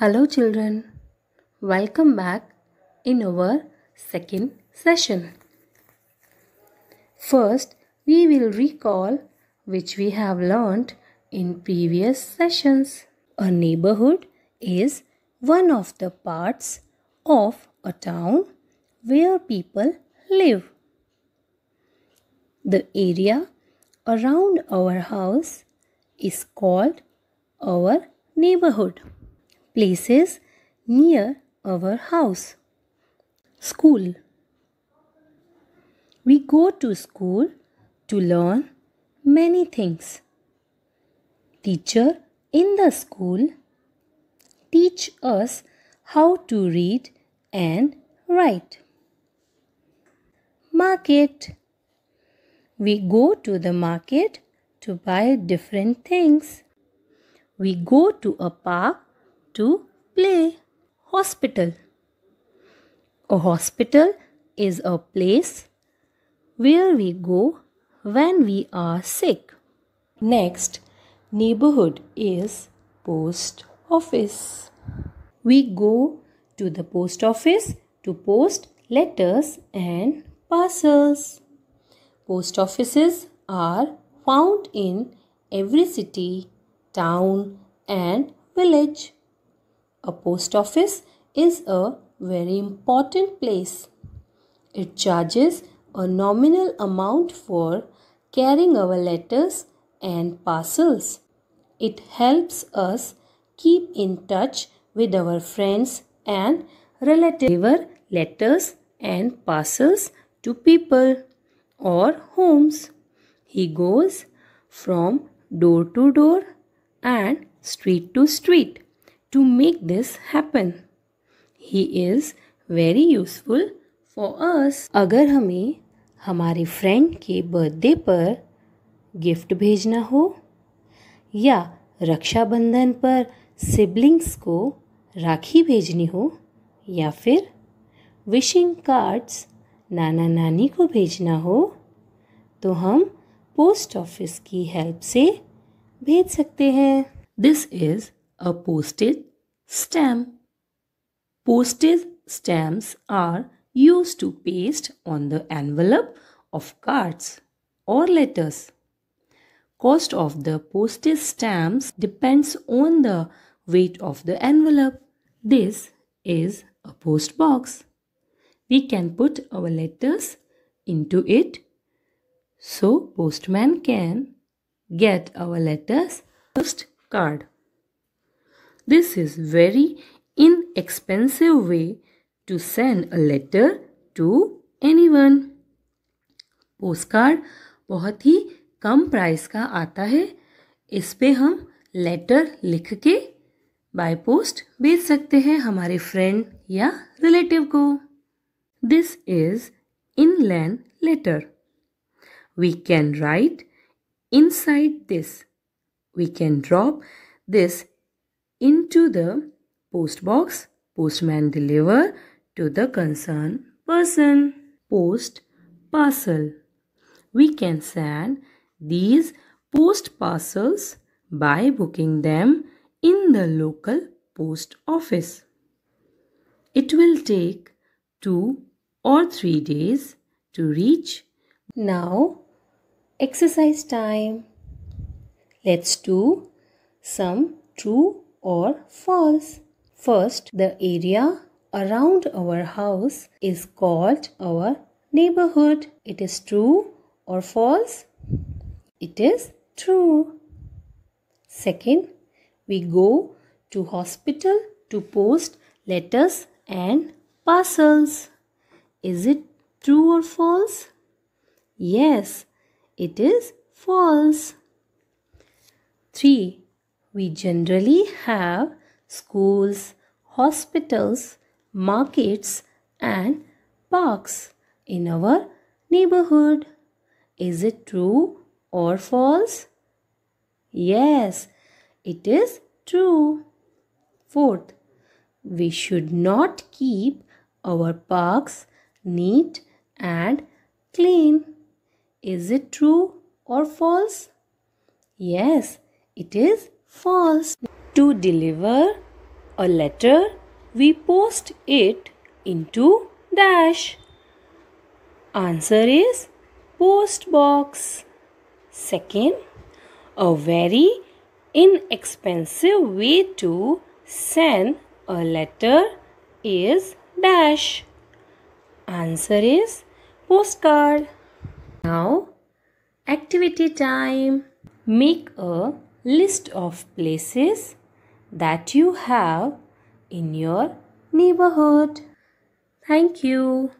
Hello children, welcome back in our second session. First, we will recall which we have learnt in previous sessions. A neighborhood is one of the parts of a town where people live. The area around our house is called our neighborhood places near our house. School. We go to school to learn many things. Teacher in the school teach us how to read and write. Market. We go to the market to buy different things. We go to a park to play. Hospital. A hospital is a place where we go when we are sick. Next, neighborhood is post office. We go to the post office to post letters and parcels. Post offices are found in every city, town, and village. A post office is a very important place. It charges a nominal amount for carrying our letters and parcels. It helps us keep in touch with our friends and relatives. letters and parcels to people or homes. He goes from door to door and street to street. to make this happen. He is very useful for us. अगर हमें हमारे friend के birthday पर gift भेजना हो या रक्षाबंधन पर siblings को राखी भेजनी हो या फिर विशिंग कार्ड्स नाना नानी को भेजना हो तो हम पोस्ट ऑफिस की हेल्प से भेज सकते हैं this is a postage stamp. Postage stamps are used to paste on the envelope of cards or letters. Cost of the postage stamps depends on the weight of the envelope. This is a post box. We can put our letters into it so postman can get our letters post card. This is very inexpensive way to send a letter to anyone. postcard बहुत ही कम price का आता है इस पे हम letter लिख के by post भेज सकते हैं हमारे फ्रेंड या रिलेटिव को this is inland letter we can write inside this we can drop this into the post box. Postman deliver to the concerned person. Post parcel. We can send these post parcels by booking them in the local post office. It will take two or three days to reach. Now, exercise time. Let's do some true or false. First, the area around our house is called our neighborhood. It is true or false? It is true. Second, we go to hospital to post letters and parcels. Is it true or false? Yes, it is false. 3 we generally have schools, hospitals, markets, and parks in our neighborhood. Is it true or false? Yes, it is true. Fourth, we should not keep our parks neat and clean. Is it true or false? Yes, it is False. to deliver a letter, we post it into dash. Answer is post box. Second, a very inexpensive way to send a letter is dash. Answer is postcard. Now, activity time. Make a list of places that you have in your neighborhood. Thank you.